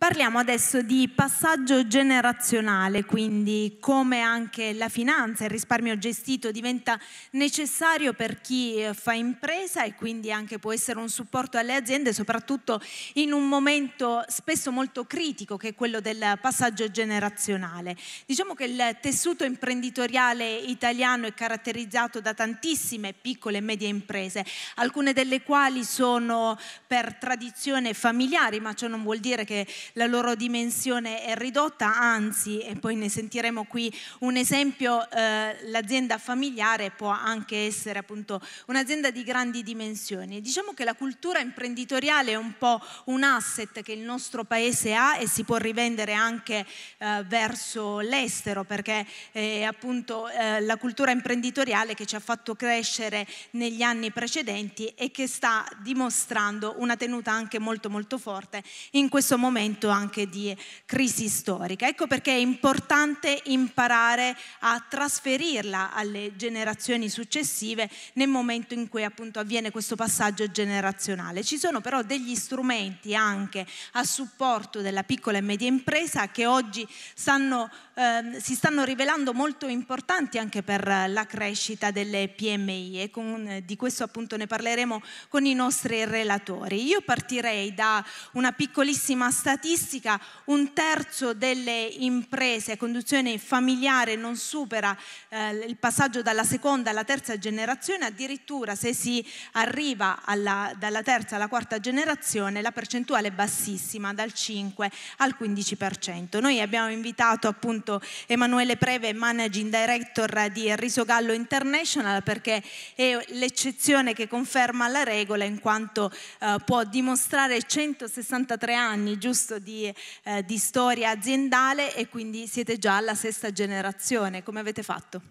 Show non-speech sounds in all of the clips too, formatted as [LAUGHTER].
Parliamo adesso di passaggio generazionale, quindi come anche la finanza, il risparmio gestito diventa necessario per chi eh, fa impresa e quindi anche può essere un supporto alle aziende, soprattutto in un momento spesso molto critico che è quello del passaggio generazionale. Diciamo che il tessuto imprenditoriale italiano è caratterizzato da tantissime piccole e medie imprese, alcune delle quali sono per tradizione familiari, ma ciò non vuol dire che la loro dimensione è ridotta, anzi, e poi ne sentiremo qui un esempio, eh, l'azienda familiare può anche essere appunto un'azienda di grandi dimensioni. Diciamo che la cultura imprenditoriale è un po' un asset che il nostro paese ha e si può rivendere anche eh, verso l'estero perché è appunto eh, la cultura imprenditoriale che ci ha fatto crescere negli anni precedenti e che sta dimostrando una tenuta anche molto molto forte in questo momento momento anche di crisi storica. Ecco perché è importante imparare a trasferirla alle generazioni successive nel momento in cui appunto avviene questo passaggio generazionale. Ci sono però degli strumenti anche a supporto della piccola e media impresa che oggi stanno, eh, si stanno rivelando molto importanti anche per la crescita delle PMI e con, eh, di questo appunto ne parleremo con i nostri relatori. Io partirei da una piccolissima statistica statistica un terzo delle imprese a conduzione familiare non supera eh, il passaggio dalla seconda alla terza generazione, addirittura se si arriva alla, dalla terza alla quarta generazione la percentuale è bassissima, dal 5 al 15%. Noi abbiamo invitato appunto Emanuele Preve, Managing Director di Risogallo International, perché è l'eccezione che conferma la regola in quanto eh, può dimostrare 163 anni giusto di, eh, di storia aziendale e quindi siete già alla sesta generazione. Come avete fatto?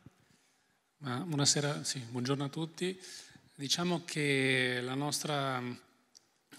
Ma buonasera, sì, buongiorno a tutti. Diciamo che la nostra mm,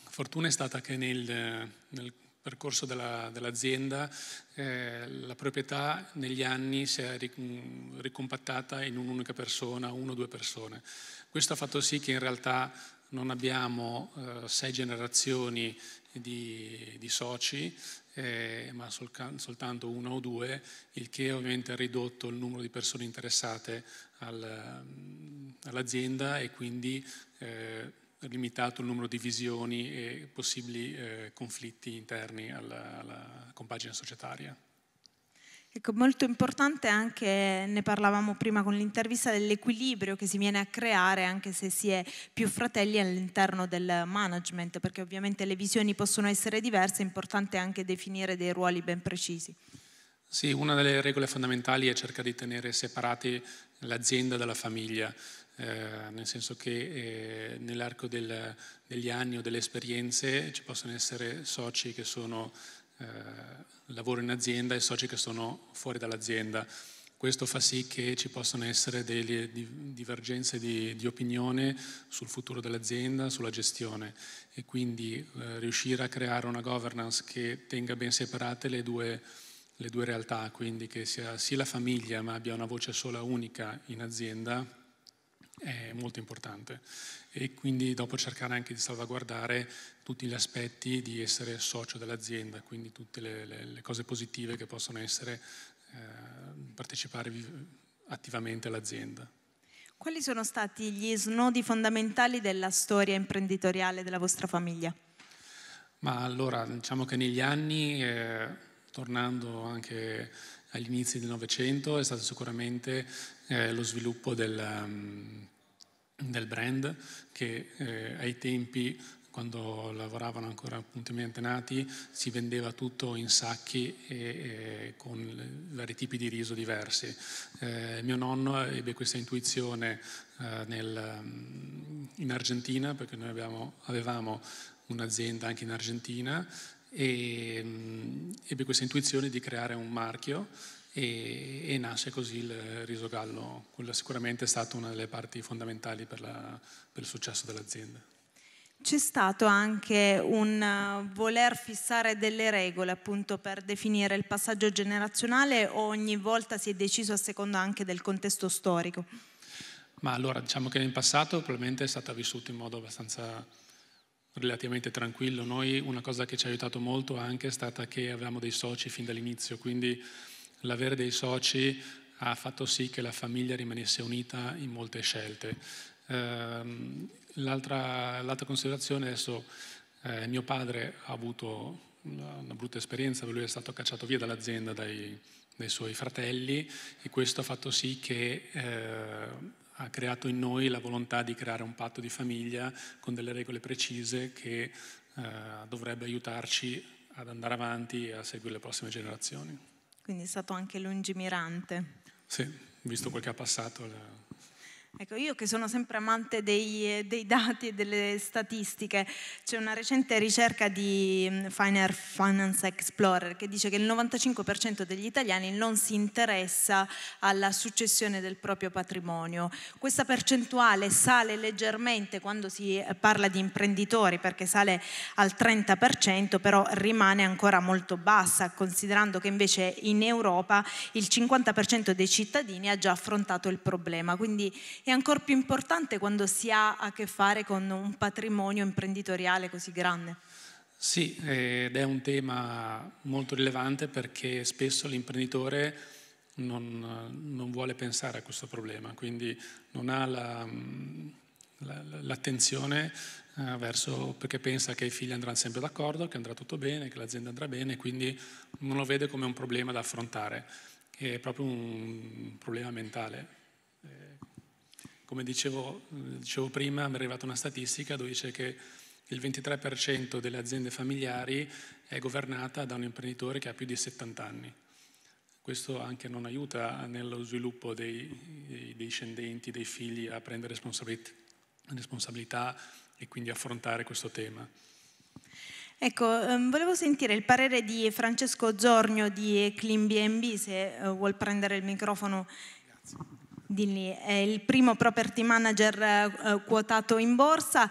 fortuna è stata che nel, nel percorso della, dell'azienda eh, la proprietà negli anni si è mm, ricompattata in un'unica persona, uno o due persone. Questo ha fatto sì che in realtà non abbiamo eh, sei generazioni di, di soci, eh, ma soltanto una o due, il che ovviamente ha ridotto il numero di persone interessate al, mm, all'azienda e quindi eh, limitato il numero di visioni e possibili eh, conflitti interni alla, alla compagine societaria. Ecco, molto importante anche, ne parlavamo prima con l'intervista, dell'equilibrio che si viene a creare anche se si è più fratelli all'interno del management, perché ovviamente le visioni possono essere diverse, è importante anche definire dei ruoli ben precisi. Sì, una delle regole fondamentali è cercare di tenere separati l'azienda dalla famiglia, eh, nel senso che eh, nell'arco del, degli anni o delle esperienze ci possono essere soci che sono... Eh, lavoro in azienda e soci che sono fuori dall'azienda. Questo fa sì che ci possano essere delle divergenze di, di opinione sul futuro dell'azienda, sulla gestione e quindi eh, riuscire a creare una governance che tenga ben separate le due, le due realtà, quindi che sia, sia la famiglia ma abbia una voce sola unica in azienda è molto importante e quindi dopo cercare anche di salvaguardare tutti gli aspetti di essere socio dell'azienda, quindi tutte le, le, le cose positive che possono essere eh, partecipare attivamente all'azienda. Quali sono stati gli snodi fondamentali della storia imprenditoriale della vostra famiglia? Ma allora, diciamo che negli anni, eh, tornando anche agli inizi del Novecento, è stato sicuramente eh, lo sviluppo del, mm, del brand che eh, ai tempi quando lavoravano ancora appunto i miei antenati si vendeva tutto in sacchi e, e con vari tipi di riso diversi. Eh, mio nonno ebbe questa intuizione eh, nel, mm, in Argentina perché noi abbiamo, avevamo un'azienda anche in Argentina e mh, mm, ebbe questa intuizione di creare un marchio e, e nasce così il riso gallo. quella sicuramente è stata una delle parti fondamentali per, la, per il successo dell'azienda. C'è stato anche un uh, voler fissare delle regole appunto per definire il passaggio generazionale o ogni volta si è deciso a seconda anche del contesto storico? Ma allora diciamo che nel passato probabilmente è stata vissuta in modo abbastanza relativamente tranquillo. Noi una cosa che ci ha aiutato molto anche è stata che avevamo dei soci fin dall'inizio, quindi l'avere dei soci ha fatto sì che la famiglia rimanesse unita in molte scelte. Ehm, l'altra, l'altra considerazione adesso, eh, mio padre ha avuto una brutta esperienza, lui è stato cacciato via dall'azienda dai, dai suoi fratelli e questo ha fatto sì che eh, ha creato in noi la volontà di creare un patto di famiglia con delle regole precise che eh, dovrebbe aiutarci ad andare avanti e a seguire le prossime generazioni quindi è stato anche lungimirante. Sì, visto quel che ha passato, la Ecco, io che sono sempre amante dei, eh, dei dati e delle statistiche, c'è una recente ricerca di mm, Finance Explorer che dice che il 95% degli italiani non si interessa alla successione del proprio patrimonio. Questa percentuale sale leggermente quando si eh, parla di imprenditori perché sale al 30%, però rimane ancora molto bassa, considerando che invece in Europa il 50% dei cittadini ha già affrontato il problema. Quindi è ancora più importante quando si ha a che fare con un patrimonio imprenditoriale così grande. Sì, ed è un tema molto rilevante perché spesso l'imprenditore non, non vuole pensare a questo problema, quindi non ha la, mm, la, l'attenzione eh, verso, perché pensa che i figli andranno sempre d'accordo, che andrà tutto bene, che l'azienda andrà bene, quindi non lo vede come un problema da affrontare, è proprio un problema mentale. Come dicevo, dicevo prima, mi è arrivata una statistica dove dice che il 23% delle aziende familiari è governata da un imprenditore che ha più di 70 anni. Questo anche non aiuta nello sviluppo dei, dei discendenti, dei figli a prendere responsabilità e quindi affrontare questo tema. Ecco, ehm, volevo sentire il parere di Francesco Zornio di Clean BNB, se eh, vuol prendere il microfono. Grazie di lì, è il primo property manager eh, eh, quotato in borsa.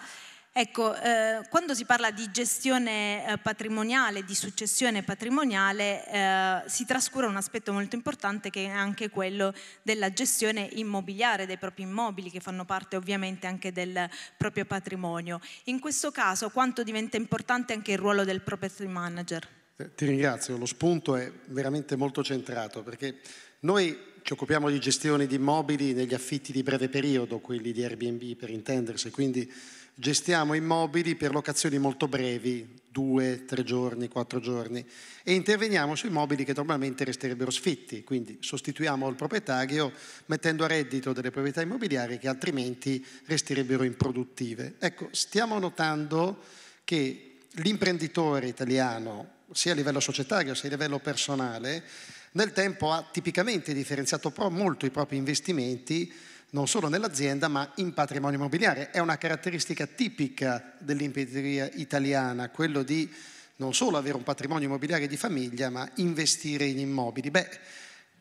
Ecco, eh, quando si parla di gestione eh, patrimoniale, di successione patrimoniale, si trascura un aspetto molto importante che è anche quello della gestione immobiliare dei propri immobili, che fanno parte ovviamente anche del proprio patrimonio. In questo caso, quanto diventa importante anche il ruolo del property manager? Ti ringrazio, lo spunto è veramente molto centrato perché noi ci occupiamo di gestione di immobili negli affitti di breve periodo, quelli di Airbnb per intendersi, quindi gestiamo immobili per locazioni molto brevi, due, tre giorni, quattro giorni, e interveniamo su immobili che normalmente resterebbero sfitti, quindi sostituiamo il proprietario mettendo a reddito delle proprietà immobiliari che altrimenti resterebbero improduttive. Ecco, stiamo notando che l'imprenditore italiano, sia a livello societario sia a livello personale, nel tempo ha tipicamente differenziato però molto i propri investimenti non solo nell'azienda ma in patrimonio immobiliare. È una caratteristica tipica dell'imprenditoria italiana, quello di non solo avere un patrimonio immobiliare di famiglia ma investire in immobili. Beh,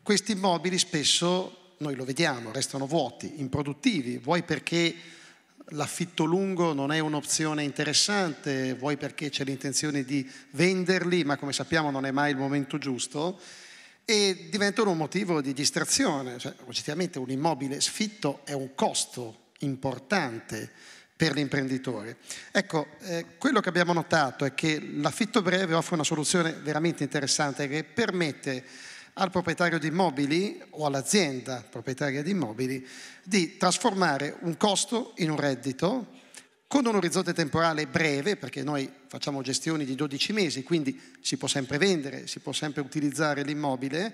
questi immobili spesso, noi lo vediamo, restano vuoti, improduttivi, vuoi perché l'affitto lungo non è un'opzione interessante, vuoi perché c'è l'intenzione di venderli ma come sappiamo non è mai il momento giusto e diventano un motivo di distrazione. Cioè, oggettivamente un immobile sfitto è un costo importante per l'imprenditore. Ecco, eh, quello che abbiamo notato è che l'affitto breve offre una soluzione veramente interessante che permette al proprietario di immobili o all'azienda proprietaria di immobili di trasformare un costo in un reddito con un orizzonte temporale breve, perché noi facciamo gestioni di 12 mesi, quindi si può sempre vendere, si può sempre utilizzare l'immobile,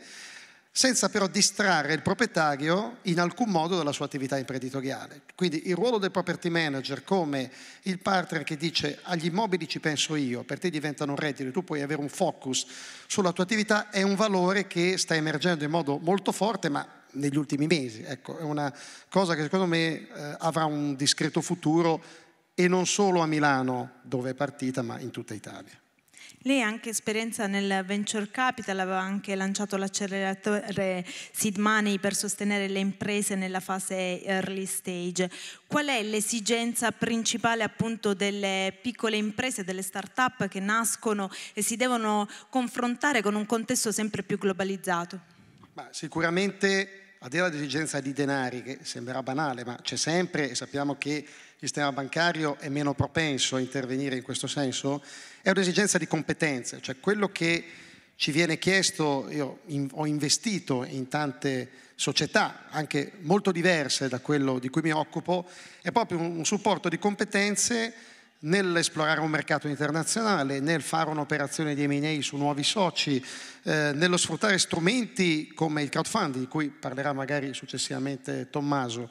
senza però distrarre il proprietario in alcun modo dalla sua attività imprenditoriale. Quindi il ruolo del property manager come il partner che dice agli immobili ci penso io, per te diventano un reddito, tu puoi avere un focus sulla tua attività, è un valore che sta emergendo in modo molto forte, ma negli ultimi mesi. Ecco, è una cosa che secondo me eh, avrà un discreto futuro e non solo a Milano dove è partita, ma in tutta Italia. Lei ha anche esperienza nel venture capital, aveva anche lanciato l'acceleratore Seed Money per sostenere le imprese nella fase early stage. Qual è l'esigenza principale appunto delle piccole imprese, delle start-up che nascono e si devono confrontare con un contesto sempre più globalizzato? Ma sicuramente a dire la diligenza di denari, che sembrerà banale, ma c'è sempre e sappiamo che il sistema bancario è meno propenso a intervenire in questo senso, è un'esigenza di competenze, cioè quello che ci viene chiesto, io ho investito in tante società, anche molto diverse da quello di cui mi occupo, è proprio un supporto di competenze nell'esplorare un mercato internazionale, nel fare un'operazione di M&A su nuovi soci, eh, nello sfruttare strumenti come il crowdfunding, di cui parlerà magari successivamente Tommaso,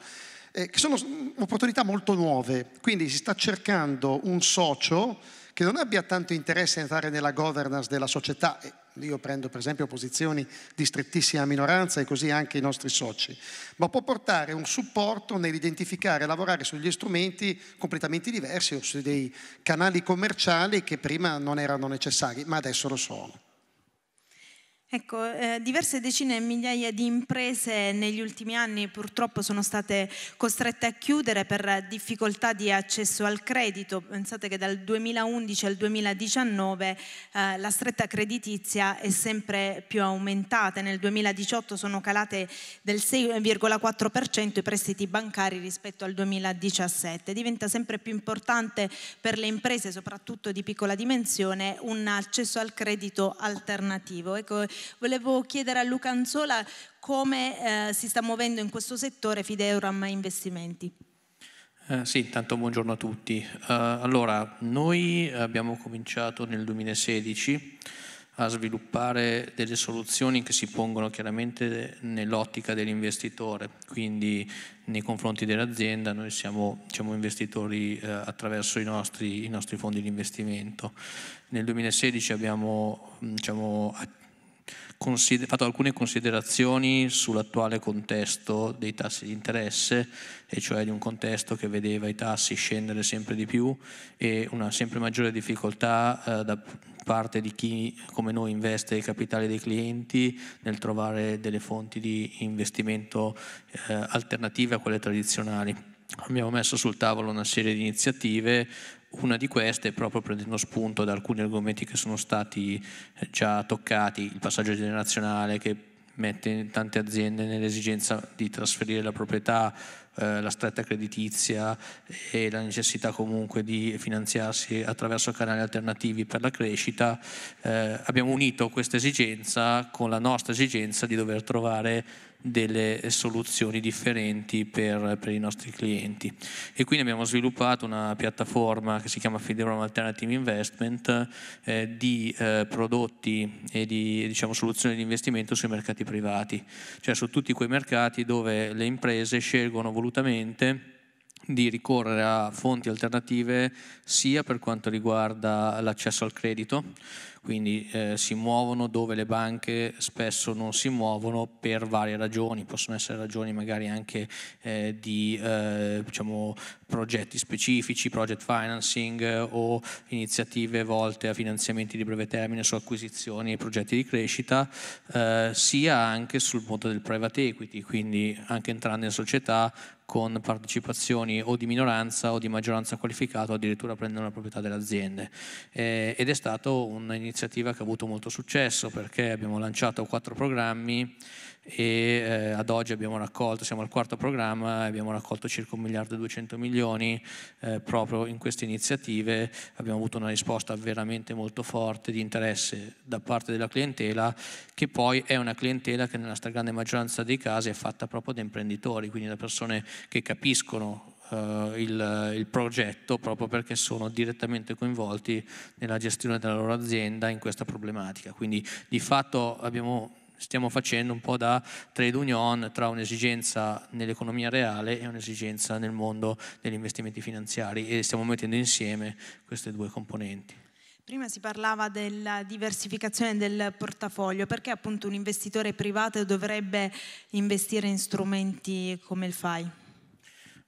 eh, che sono opportunità molto nuove. Quindi si sta cercando un socio che non abbia tanto interesse a entrare nella governance della società, io prendo per esempio posizioni di strettissima minoranza e così anche i nostri soci, ma può portare un supporto nell'identificare e lavorare sugli strumenti completamente diversi o su dei canali commerciali che prima non erano necessari, ma adesso lo sono. Ecco, eh, diverse decine e migliaia di imprese negli ultimi anni purtroppo sono state costrette a chiudere per difficoltà di accesso al credito. Pensate che dal 2011 al 2019 eh, la stretta creditizia è sempre più aumentata. Nel 2018 sono calate del 6,4% i prestiti bancari rispetto al 2017. Diventa sempre più importante per le imprese, soprattutto di piccola dimensione, un accesso al credito alternativo. Ecco, Volevo chiedere a Luca Anzola come eh, si sta muovendo in questo settore Fideuram Investimenti. Eh, sì, intanto buongiorno a tutti. Uh, allora, noi abbiamo cominciato nel 2016 a sviluppare delle soluzioni che si pongono chiaramente nell'ottica dell'investitore, quindi nei confronti dell'azienda noi siamo diciamo, investitori eh, attraverso i nostri, i nostri, fondi di investimento. Nel 2016 abbiamo mm, diciamo, fatto alcune considerazioni sull'attuale contesto dei tassi di interesse, e cioè di un contesto che vedeva i tassi scendere sempre di più e una sempre maggiore difficoltà eh, da parte di chi come noi investe i capitali dei clienti nel trovare delle fonti di investimento eh, alternative a quelle tradizionali. Abbiamo messo sul tavolo una serie di iniziative, una di queste, proprio prendendo spunto da alcuni argomenti che sono stati eh, già toccati, il passaggio generazionale che mette tante aziende nell'esigenza di trasferire la proprietà, eh, la stretta creditizia e la necessità comunque di finanziarsi attraverso canali alternativi per la crescita, eh, abbiamo unito questa esigenza con la nostra esigenza di dover trovare delle soluzioni differenti per, per, i nostri clienti. E quindi abbiamo sviluppato una piattaforma che si chiama Federal Alternative Investment eh, di eh, prodotti e di diciamo, soluzioni di investimento sui mercati privati, cioè su tutti quei mercati dove le imprese scelgono volutamente di ricorrere a fonti alternative sia per quanto riguarda l'accesso al credito, quindi eh, si muovono dove le banche spesso non si muovono per varie ragioni, possono essere ragioni magari anche eh, di eh, diciamo, progetti specifici, project financing eh, o iniziative volte a finanziamenti di breve termine su acquisizioni e progetti di crescita, eh, sia anche sul mondo del private equity, quindi anche entrando in società con partecipazioni o di minoranza o di maggioranza qualificata o addirittura prendono la proprietà delle aziende. Eh, ed è stata un'iniziativa che ha avuto molto successo perché abbiamo lanciato quattro programmi e eh, ad oggi abbiamo raccolto, siamo al quarto programma, abbiamo raccolto circa 1 miliardo e 200 milioni eh, proprio in queste iniziative, abbiamo avuto una risposta veramente molto forte di interesse da parte della clientela che poi è una clientela che nella stragrande maggioranza dei casi è fatta proprio da imprenditori, quindi da persone che capiscono Uh, il, il, progetto proprio perché sono direttamente coinvolti nella gestione della loro azienda in questa problematica. Quindi di fatto abbiamo stiamo facendo un po' da trade union tra un'esigenza nell'economia reale e un'esigenza nel mondo degli investimenti finanziari e stiamo mettendo insieme queste due componenti. Prima si parlava della diversificazione del portafoglio, perché appunto un investitore privato dovrebbe investire in strumenti come il FAI?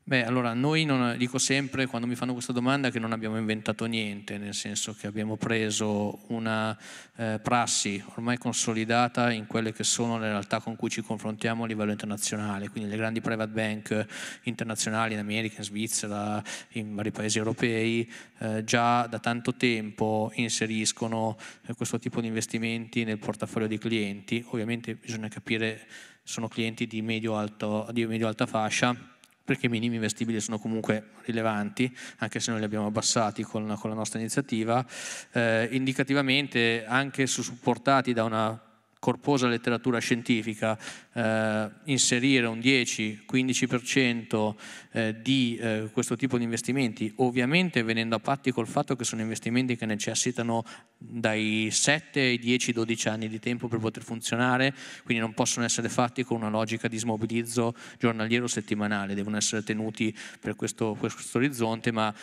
Beh, allora noi non, dico sempre quando mi fanno questa domanda che non abbiamo inventato niente, nel senso che abbiamo preso una eh, prassi ormai consolidata in quelle che sono le realtà con cui ci confrontiamo a livello internazionale, quindi le grandi private bank internazionali in America, in Svizzera, in vari paesi europei, eh, già da tanto tempo inseriscono eh, questo tipo di investimenti nel portafoglio dei clienti, ovviamente bisogna capire sono clienti di medio-alta medio fascia perché i minimi investibili sono comunque rilevanti, anche se noi li abbiamo abbassati con, con la nostra iniziativa, eh, indicativamente anche supportati da una corposa letteratura scientifica, eh, inserire un 10-15% eh, di eh, questo tipo di investimenti, ovviamente venendo a patti col fatto che sono investimenti che necessitano dai 7 ai 10-12 anni di tempo per poter funzionare, quindi non possono essere fatti con una logica di smobilizzo giornaliero settimanale, devono essere tenuti per questo, per questo orizzonte, ma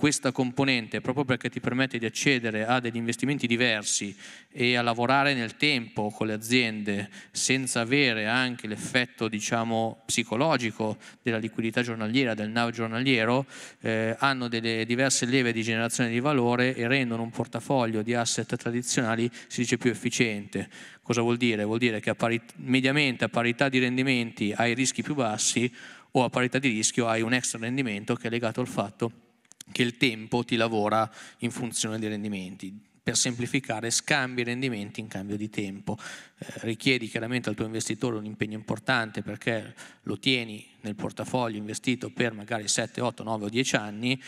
questa componente proprio perché ti permette di accedere a degli investimenti diversi e a lavorare nel tempo con le aziende senza avere anche l'effetto diciamo, psicologico della liquidità giornaliera, del NAV giornaliero, eh, hanno delle diverse leve di generazione di valore e rendono un portafoglio di asset tradizionali, si dice, più efficiente. Cosa vuol dire? Vuol dire che a parit- mediamente a parità di rendimenti hai rischi più bassi o a parità di rischio hai un extra rendimento che è legato al fatto che il tempo ti lavora in funzione dei rendimenti. Per semplificare, scambi rendimenti in cambio di tempo. Eh, richiedi chiaramente al tuo investitore un impegno importante perché lo tieni nel portafoglio investito per magari 7, 8, 9 o 10 anni,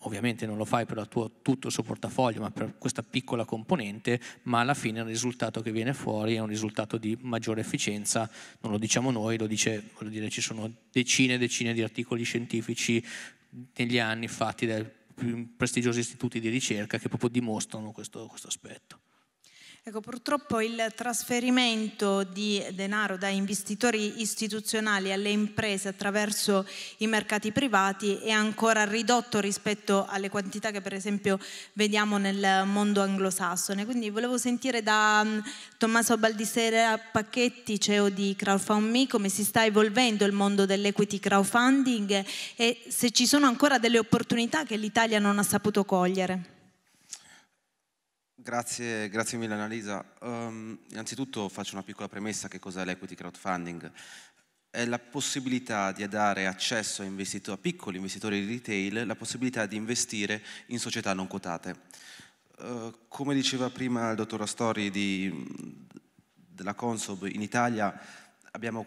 ovviamente non lo fai per tua, tutto il suo portafoglio, ma per questa piccola componente, ma alla fine il risultato che viene fuori è un risultato di maggiore efficienza, non lo diciamo noi, lo dice, dire, ci sono decine e decine di articoli scientifici negli anni fatti più prestigiosi istituti di ricerca che proprio dimostrano questo, questo aspetto. Ecco, purtroppo il trasferimento di denaro da investitori istituzionali alle imprese attraverso i mercati privati è ancora ridotto rispetto alle quantità che per esempio vediamo nel mondo anglosassone. Quindi volevo sentire da um, Tommaso Baldisera Pacchetti, CEO di CrowdFundMe, come si sta evolvendo il mondo dell'equity crowdfunding e se ci sono ancora delle opportunità che l'Italia non ha saputo cogliere. Grazie, grazie mille Annalisa. Um, innanzitutto faccio una piccola premessa che cos'è l'equity crowdfunding. È la possibilità di dare accesso a, a piccoli investitori di retail, la possibilità di investire in società non quotate. Uh, come diceva prima il dottor Astori di, della Consob, in Italia abbiamo,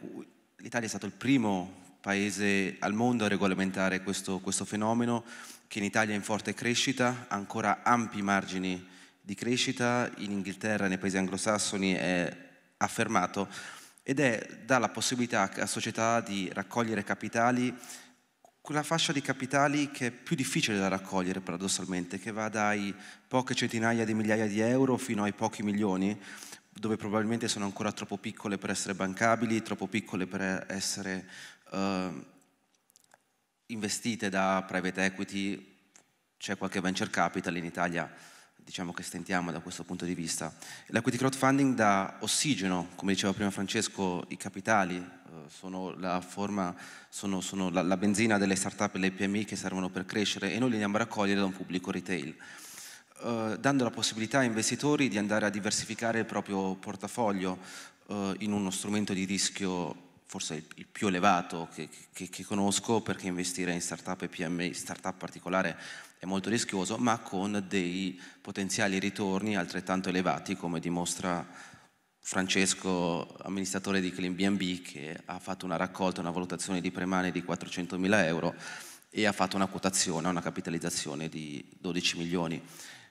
l'Italia è stato il primo paese al mondo a regolamentare questo, questo fenomeno che in Italia è in forte crescita, ha ancora ampi margini di di crescita in Inghilterra e nei paesi anglosassoni è affermato ed è dà la possibilità a società di raccogliere capitali, quella fascia di capitali che è più difficile da raccogliere paradossalmente, che va dai poche centinaia di migliaia di euro fino ai pochi milioni, dove probabilmente sono ancora troppo piccole per essere bancabili, troppo piccole per essere uh, investite da private equity, c'è qualche venture capital in Italia diciamo che stentiamo da questo punto di vista. L'equity crowdfunding dà ossigeno, come diceva prima Francesco, i capitali eh, sono, la, forma, sono, sono la, la benzina delle start-up e le PMI che servono per crescere e noi li andiamo a raccogliere da un pubblico retail. Eh, dando la possibilità a investitori di andare a diversificare il proprio portafoglio eh, in uno strumento di rischio forse il, il più elevato che, che, che, conosco perché investire in startup e PMI, startup particolare, è molto rischioso, ma con dei potenziali ritorni altrettanto elevati, come dimostra Francesco, amministratore di Clean che ha fatto una raccolta, una valutazione di premane di 400 mila euro e ha fatto una quotazione, una capitalizzazione di 12 milioni.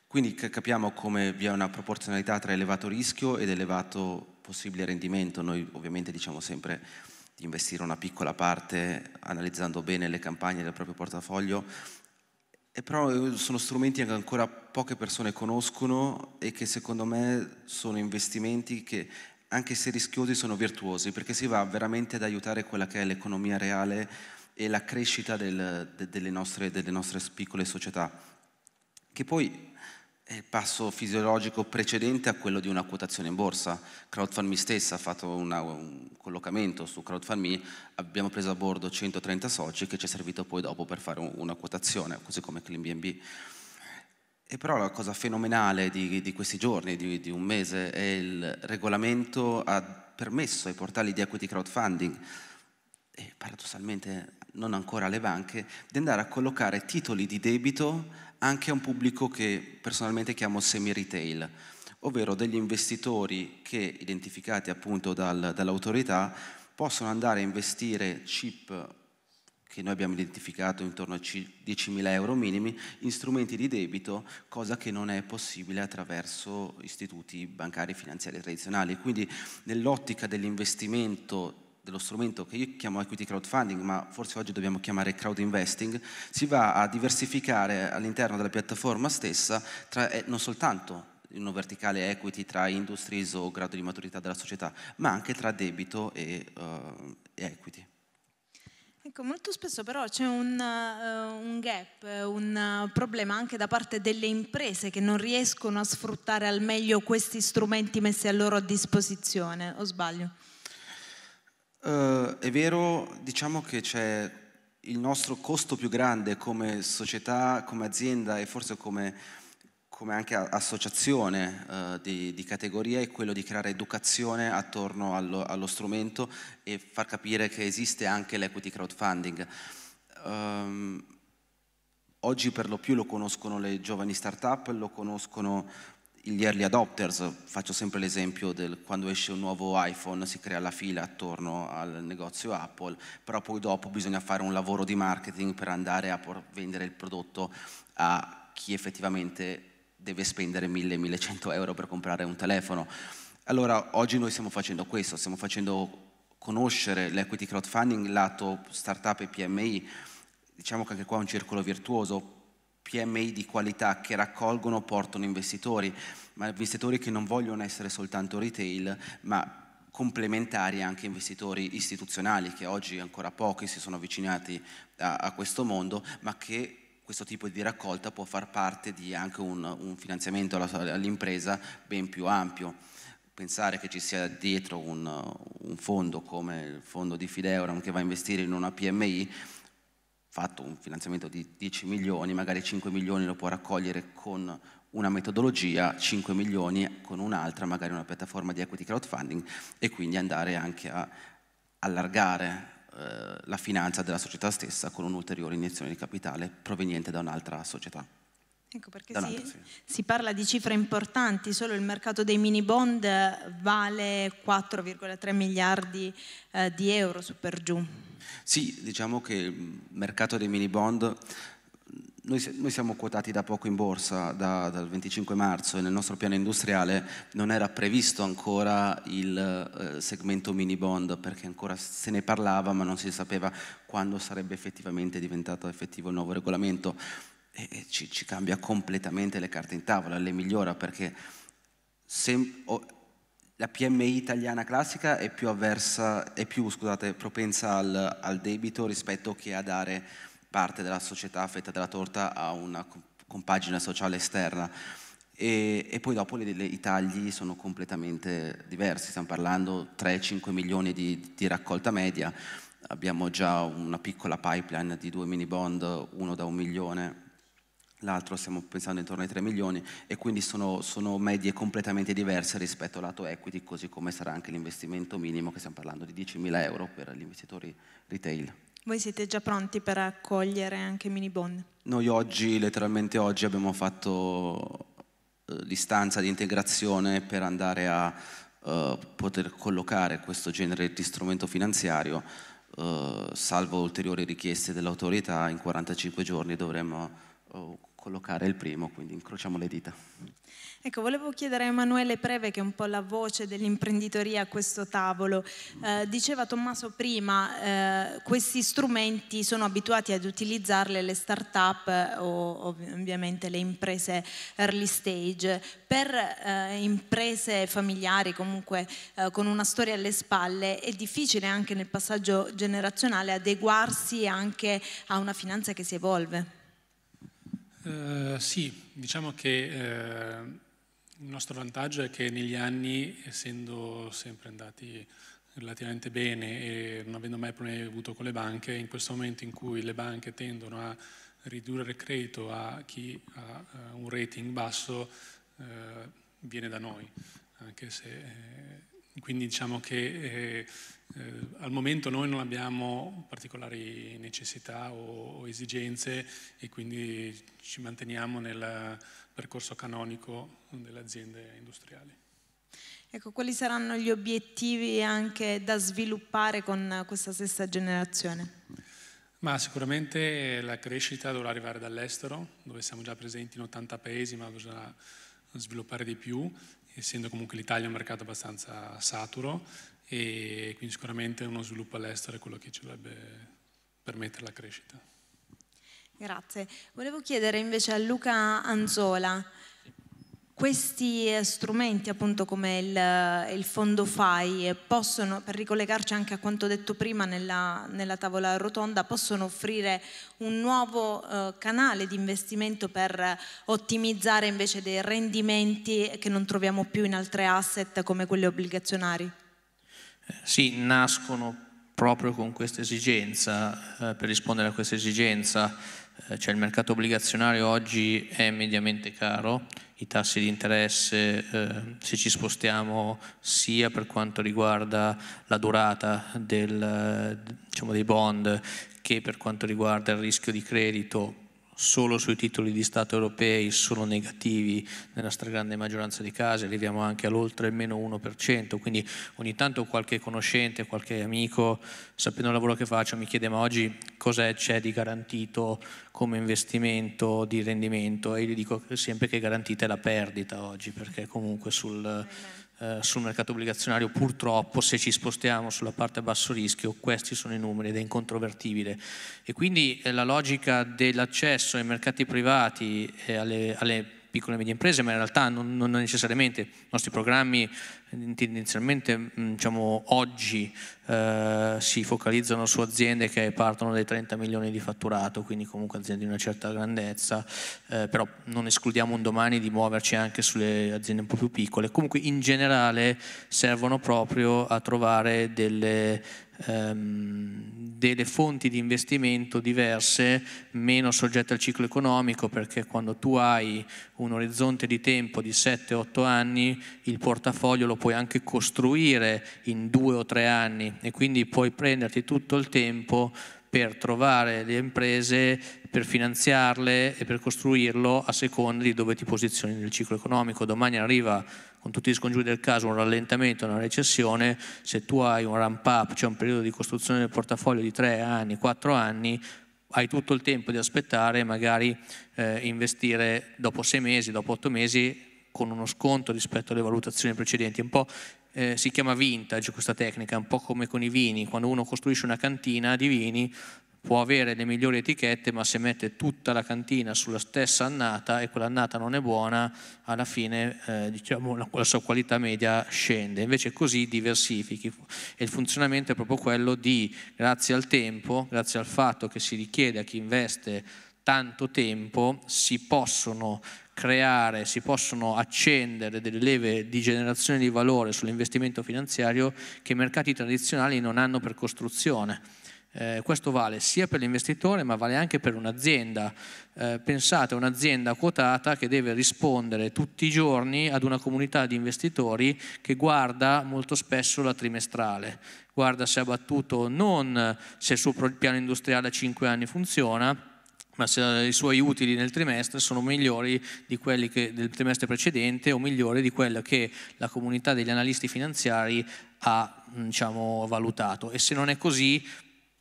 Quindi capiamo come vi è una proporzionalità tra elevato rischio ed elevato possibile rendimento. Noi ovviamente diciamo sempre di investire una piccola parte analizzando bene le campagne del proprio portafoglio, e però eh, sono strumenti che ancora poche persone conoscono e che secondo me sono investimenti che anche se rischiosi sono virtuosi perché si va veramente ad aiutare quella che è l'economia reale e la crescita del, de, delle, nostre, delle nostre piccole società. Che poi è il passo fisiologico precedente a quello di una quotazione in borsa. CrowdFundMe stessa ha fatto una, un collocamento su CrowdFundMe, abbiamo preso a bordo 130 soci che ci è servito poi dopo per fare una quotazione, così come CleanBnB. E però la cosa fenomenale di, di questi giorni, di, di, un mese, è il regolamento ha permesso ai portali di equity crowdfunding e paradossalmente non ancora alle banche, di andare a collocare titoli di debito anche a un pubblico che personalmente chiamo semi-retail, ovvero degli investitori che, identificati appunto dal, dall'autorità, possono andare a investire chip che noi abbiamo identificato intorno a 10.000 euro minimi, in strumenti di debito, cosa che non è possibile attraverso istituti bancari e finanziari tradizionali. Quindi nell'ottica dell'investimento dello strumento che io chiamo equity crowdfunding, ma forse oggi dobbiamo chiamare crowd investing, si va a diversificare all'interno della piattaforma stessa tra, eh, non soltanto in uno verticale equity tra industries o grado di maturità della società, ma anche tra debito e, uh, e equity. Ecco, molto spesso però c'è un, uh, un gap, un uh, problema anche da parte delle imprese che non riescono a sfruttare al meglio questi strumenti messi a loro disposizione, o sbaglio? Uh, è vero, diciamo che c'è il nostro costo più grande come società, come azienda e forse come, come anche associazione uh, di, di, categoria è quello di creare educazione attorno allo, allo, strumento e far capire che esiste anche l'equity crowdfunding. Um, oggi per lo più lo conoscono le giovani start-up, lo conoscono gli early adopters, faccio sempre l'esempio del quando esce un nuovo iPhone si crea la fila attorno al negozio Apple, però poi dopo bisogna fare un lavoro di marketing per andare a vendere il prodotto a chi effettivamente deve spendere 1000-1100 euro per comprare un telefono. Allora oggi noi stiamo facendo questo, stiamo facendo conoscere l'equity crowdfunding lato startup e PMI, diciamo che anche qua è un circolo virtuoso, PMI di qualità che raccolgono portano investitori, ma investitori che non vogliono essere soltanto retail, ma complementari anche investitori istituzionali che oggi ancora pochi si sono avvicinati a, a questo mondo, ma che questo tipo di raccolta può far parte di anche un, un finanziamento all'impresa ben più ampio. Pensare che ci sia dietro un, un fondo come il fondo di Fideuram che va a investire in una PMI fatto un finanziamento di 10 milioni, magari 5 milioni lo può raccogliere con una metodologia, 5 milioni con un'altra, magari una piattaforma di equity crowdfunding e quindi andare anche a allargare eh, la finanza della società stessa con un'ulteriore iniezione di capitale proveniente da un'altra società. Ecco perché si, si, parla di cifre importanti, solo il mercato dei mini bond vale 4,3 miliardi eh, di euro su per giù. Sì, diciamo che il mercato dei mini bond noi, noi, siamo quotati da poco in borsa, da, dal 25 marzo, e nel nostro piano industriale non era previsto ancora il eh, segmento mini bond, perché ancora se ne parlava, ma non si sapeva quando sarebbe effettivamente diventato effettivo il nuovo regolamento. E, e ci, ci, cambia completamente le carte in tavola, le migliora, perché se, la PMI italiana classica è più, avversa, è più scusate, propensa al, al, debito rispetto che a dare parte della società fetta della torta a una compagine sociale esterna. E, e poi dopo le, le, i tagli sono completamente diversi, stiamo parlando 3-5 milioni di, di raccolta media, abbiamo già una piccola pipeline di due mini bond, uno da un milione l'altro stiamo pensando intorno ai 3 milioni e quindi sono, sono, medie completamente diverse rispetto al lato equity, così come sarà anche l'investimento minimo, che stiamo parlando di 10 mila euro per gli investitori retail. Voi siete già pronti per accogliere anche mini bond? Noi oggi, letteralmente oggi, abbiamo fatto eh, l'istanza di integrazione per andare a uh, poter collocare questo genere di strumento finanziario, uh, salvo ulteriori richieste dell'autorità, in 45 giorni dovremmo collocare il primo, quindi incrociamo le dita. Ecco, volevo chiedere a Emanuele Preve, che è un po' la voce dell'imprenditoria a questo tavolo. Eh, diceva Tommaso prima, eh, questi strumenti sono abituati ad utilizzarle le start-up eh, o ovviamente le imprese early stage. Per eh, imprese familiari, comunque eh, con una storia alle spalle, è difficile anche nel passaggio generazionale adeguarsi anche a una finanza che si evolve. Eh, sì, diciamo che eh, il nostro vantaggio è che negli anni, essendo sempre andati relativamente bene e non avendo mai problemi avuto con le banche, in questo momento in cui le banche tendono a ridurre il credito a chi ha uh, un rating basso, eh, viene da noi, anche se eh, quindi diciamo che eh, eh, al momento noi non abbiamo particolari necessità o, o esigenze e quindi ci manteniamo nel percorso canonico delle aziende industriali. Ecco, quali saranno gli obiettivi anche da sviluppare con questa stessa generazione? Ma sicuramente la crescita dovrà arrivare dall'estero, dove siamo già presenti in 80 paesi, ma bisogna sviluppare di più essendo comunque l'Italia un mercato abbastanza saturo e quindi sicuramente uno sviluppo all'estero è quello che ci dovrebbe permettere la crescita. Grazie. Volevo chiedere invece a Luca Anzola, questi eh, strumenti, appunto come il, eh, il fondo FAI, eh, possono, per ricollegarci anche a quanto detto prima nella, nella tavola rotonda, possono offrire un nuovo eh, canale di investimento per ottimizzare invece dei rendimenti che non troviamo più in altre asset come quelli obbligazionari? Sì, nascono proprio con questa esigenza, eh, per rispondere a questa esigenza, eh, cioè il mercato obbligazionario oggi è mediamente caro, i tassi di interesse, eh, se ci spostiamo sia per quanto riguarda la durata del, diciamo, dei bond che per quanto riguarda il rischio di credito solo sui titoli di Stato europei sono negativi nella stragrande maggioranza dei casi, arriviamo anche all'oltre il meno 1%, quindi ogni tanto qualche conoscente, qualche amico, sapendo il lavoro che faccio, mi chiede ma oggi cos'è c'è di garantito come investimento di rendimento e gli dico sempre che garantita è la perdita oggi, perché comunque sul eh, sul mercato obbligazionario purtroppo se ci spostiamo sulla parte a basso rischio questi sono i numeri ed è incontrovertibile e quindi eh, la logica dell'accesso ai mercati privati e alle, alle piccole e medie imprese, ma in realtà non, non necessariamente. I nostri programmi tendenzialmente mm, diciamo, oggi eh, si focalizzano su aziende che partono dai 30 milioni di fatturato, quindi comunque aziende di una certa grandezza, eh, però non escludiamo un domani di muoverci anche sulle aziende un po' più piccole. Comunque in generale servono proprio a trovare delle, ehm, delle fonti di investimento diverse, meno soggette al ciclo economico, perché quando tu hai un orizzonte di tempo di 7-8 anni, il portafoglio lo lo puoi anche costruire in due o tre anni e quindi puoi prenderti tutto il tempo per trovare le imprese, per finanziarle e per costruirlo a seconda di dove ti posizioni nel ciclo economico. Domani arriva con tutti gli scongiuri del caso un rallentamento, una recessione, se tu hai un ramp up, cioè un periodo di costruzione del portafoglio di tre anni, quattro anni, hai tutto il tempo di aspettare e magari eh, investire dopo sei mesi, dopo otto mesi con uno sconto rispetto alle valutazioni precedenti. Un po' eh, si chiama vintage questa tecnica, un po' come con i vini, quando uno costruisce una cantina di vini può avere le migliori etichette, ma se mette tutta la cantina sulla stessa annata e quell'annata non è buona, alla fine eh, diciamo, la, la, sua qualità media scende. Invece così diversifichi e il funzionamento è proprio quello di, grazie al tempo, grazie al fatto che si richiede a chi investe tanto tempo, si possono creare, si possono accendere delle leve di generazione di valore sull'investimento finanziario che i mercati tradizionali non hanno per costruzione. Eh, questo vale sia per l'investitore ma vale anche per un'azienda. Eh, pensate a un'azienda quotata che deve rispondere tutti i giorni ad una comunità di investitori che guarda molto spesso la trimestrale, guarda se ha battuto non se il suo piano industriale a 5 anni funziona, ma se i suoi utili nel trimestre sono migliori di quelli che, del trimestre precedente o migliori di quello che la comunità degli analisti finanziari ha diciamo, valutato e se non è così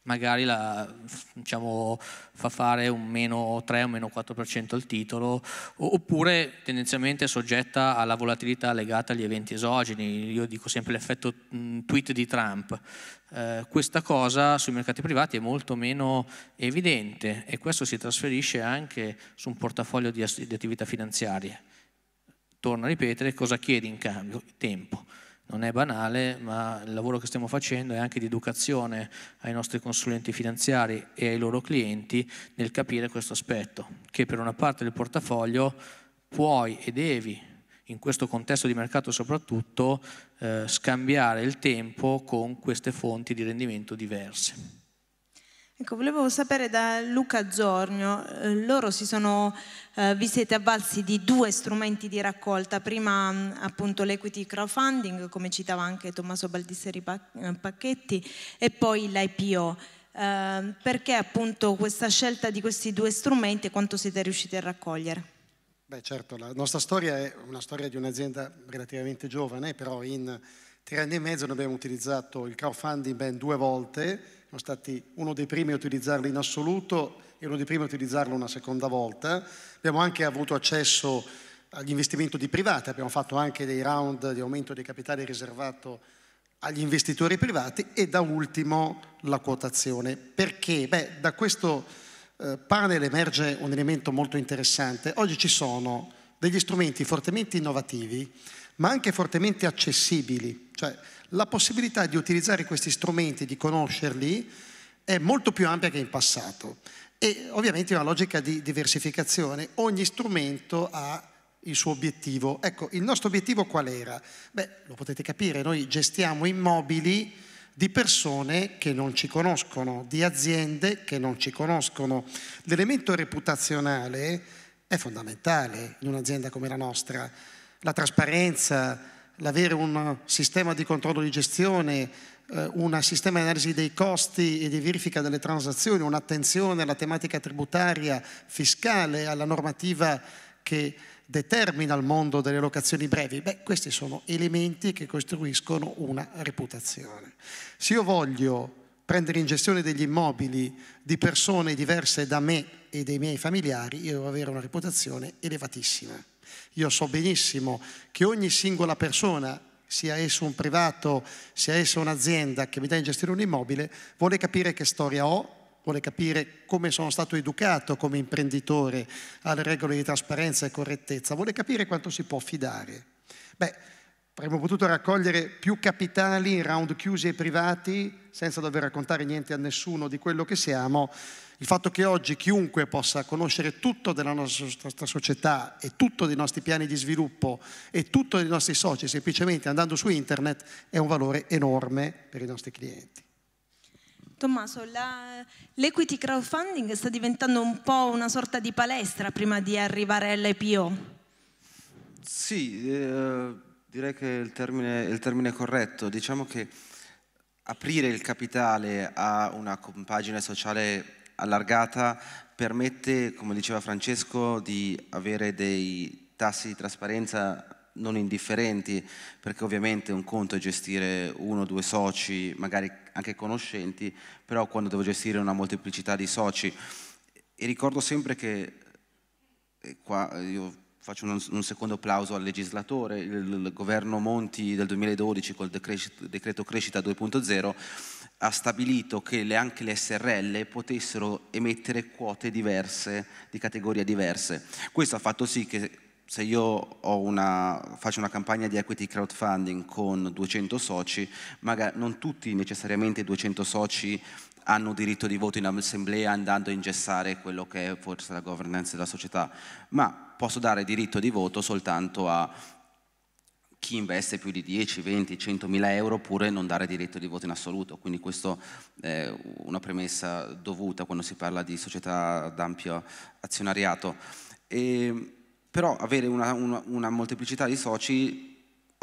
magari la, diciamo, fa fare un meno 3, o meno 4% al titolo, oppure tendenzialmente è soggetta alla volatilità legata agli eventi esogeni, io dico sempre l'effetto mm, tweet di Trump. Eh, questa cosa sui mercati privati è molto meno evidente e questo si trasferisce anche su un portafoglio di, di attività finanziarie. Torno a ripetere, cosa chiedi in cambio? Tempo non è banale, ma il lavoro che stiamo facendo è anche di educazione ai nostri consulenti finanziari e ai loro clienti nel capire questo aspetto, che per una parte del portafoglio puoi e devi, in questo contesto di mercato soprattutto, eh, scambiare il tempo con queste fonti di rendimento diverse. Ecco, volevo sapere da Luca Zornio, eh, loro sono, eh, vi siete avvalsi di due strumenti di raccolta, prima mm, appunto l'equity crowdfunding, come citava anche Tommaso Baldisseri eh, Pacchetti, e poi l'IPO. Eh, perché appunto questa scelta di questi due strumenti e quanto siete riusciti a raccogliere? Beh certo, la nostra storia è una storia di un'azienda relativamente giovane, però in tre anni e mezzo noi abbiamo utilizzato il crowdfunding ben due volte sono stati uno dei primi a utilizzarlo in assoluto e uno dei primi a utilizzarlo una seconda volta. Abbiamo anche avuto accesso agli investimenti di privati, abbiamo fatto anche dei round di aumento di capitale riservato agli investitori privati e da ultimo la quotazione. Perché? Beh, da questo eh, panel emerge un elemento molto interessante. Oggi ci sono degli strumenti fortemente innovativi, ma anche fortemente accessibili. Cioè la possibilità di utilizzare questi strumenti, di conoscerli, è molto più ampia che in passato. E ovviamente è una logica di diversificazione. Ogni strumento ha il suo obiettivo. Ecco, il nostro obiettivo qual era? Beh, lo potete capire, noi gestiamo immobili di persone che non ci conoscono, di aziende che non ci conoscono. L'elemento reputazionale è fondamentale in un'azienda come la nostra. La trasparenza, l'avere un sistema di controllo di gestione, eh, un sistema di analisi dei costi e di verifica delle transazioni, un'attenzione alla tematica tributaria, fiscale, alla normativa che determina il mondo delle locazioni brevi, beh, questi sono elementi che costruiscono una reputazione. Se io voglio prendere in gestione degli immobili di persone diverse da me, e dei miei familiari, io devo avere una reputazione elevatissima. Io so benissimo che ogni singola persona, sia esso un privato, sia esso un'azienda che mi dà in gestione un immobile, vuole capire che storia ho, vuole capire come sono stato educato come imprenditore alle regole di trasparenza e correttezza, vuole capire quanto si può fidare. Beh, Avremmo potuto raccogliere più capitali in round chiusi e privati senza dover raccontare niente a nessuno di quello che siamo. Il fatto che oggi chiunque possa conoscere tutto della nostra società e tutto dei nostri piani di sviluppo e tutto dei nostri soci semplicemente andando su internet è un valore enorme per i nostri clienti. Tommaso, la, l'equity crowdfunding sta diventando un po' una sorta di palestra prima di arrivare all'IPO. Sì, eh Direi che il termine, il termine è corretto. Diciamo che aprire il capitale a una compagine sociale allargata permette, come diceva Francesco, di avere dei tassi di trasparenza non indifferenti, perché ovviamente un conto è gestire uno o due soci, magari anche conoscenti, però quando devo gestire una molteplicità di soci. E ricordo sempre che, eh, qua io faccio un, un, secondo applauso al legislatore, il, il, governo Monti del 2012 col decrescita, decreto crescita 2.0 ha stabilito che le, anche le SRL potessero emettere quote diverse, di categorie diverse. Questo ha fatto sì che se io una, faccio una campagna di equity crowdfunding con 200 soci, magari non tutti necessariamente i 200 soci hanno diritto di voto in assemblea andando a ingessare quello che è forse la governance della società, ma posso dare diritto di voto soltanto a chi investe più di 10, 20, 100 mila euro oppure non dare diritto di voto in assoluto. Quindi questa è una premessa dovuta quando si parla di società d'ampio azionariato. E, però avere una, una, una molteplicità di soci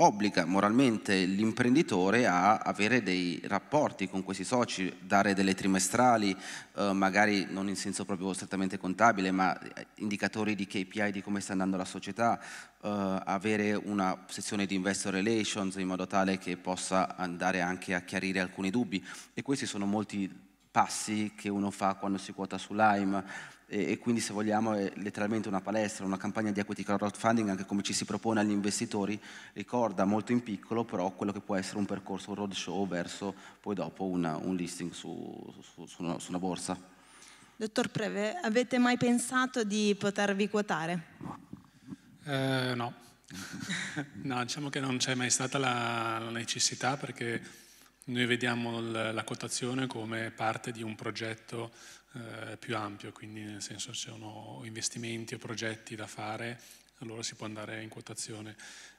obbliga moralmente l'imprenditore a avere dei rapporti con questi soci, dare delle trimestrali, eh, magari non in senso proprio strettamente contabile, ma eh, indicatori di KPI di come sta andando la società, eh, avere una sezione di investor relations in modo tale che possa andare anche a chiarire alcuni dubbi. E questi sono molti passi che uno fa quando si quota su Lime e, e quindi se vogliamo è letteralmente una palestra, una campagna di equity crowdfunding anche come ci si propone agli investitori ricorda molto in piccolo però quello che può essere un percorso, un roadshow verso poi dopo una, un listing su, su, su, una, su una borsa. Dottor Preve, avete mai pensato di potervi quotare? Eh, no. [LAUGHS] no, diciamo che non c'è mai stata la, la necessità perché noi vediamo la quotazione come parte di un progetto eh, più ampio, quindi nel senso se sono investimenti o progetti da fare, allora si può andare in quotazione,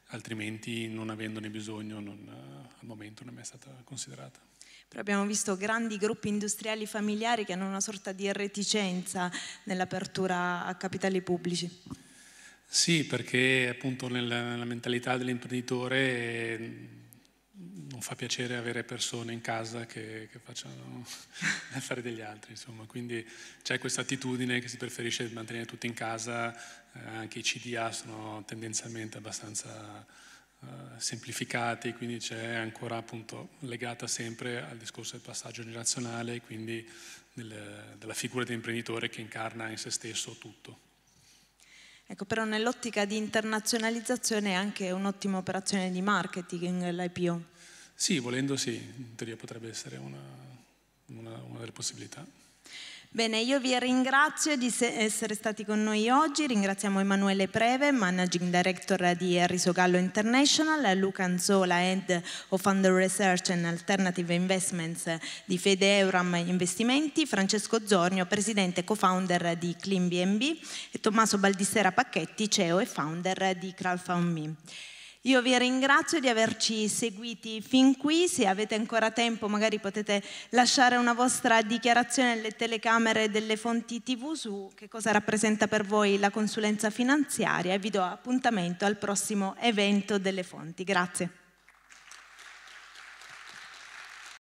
altrimenti non avendone bisogno non, eh, al momento non è mai stata considerata. Però abbiamo visto grandi gruppi industriali familiari che hanno una sorta di reticenza nell'apertura a capitali pubblici. Sì, perché appunto nella, nella mentalità dell'imprenditore non fa piacere avere persone in casa che, che facciano gli [LAUGHS] affari degli altri, insomma. Quindi c'è questa attitudine che si preferisce mantenere tutti in casa, eh, anche i CDA sono tendenzialmente abbastanza eh, semplificati, quindi c'è ancora appunto legata sempre al discorso del passaggio generazionale, quindi del, della figura di imprenditore che incarna in se stesso tutto. Ecco, però nell'ottica di internazionalizzazione è anche un'ottima operazione di marketing l'IPO. Sì, volendo sì, in teoria potrebbe essere una, una, una delle possibilità. Bene, io vi ringrazio di essere stati con noi oggi, ringraziamo Emanuele Preve, Managing Director di Risogallo International, Luca Anzola, Head of Under Research and Alternative Investments di Fede Euram Investimenti, Francesco Zornio, Presidente e Co-Founder di CleanBnB e Tommaso Baldissera Pacchetti, CEO e Founder di CrowdFundMe. Io vi ringrazio di averci seguiti fin qui, se avete ancora tempo magari potete lasciare una vostra dichiarazione alle telecamere delle fonti TV su che cosa rappresenta per voi la consulenza finanziaria e vi do appuntamento al prossimo evento delle fonti. Grazie.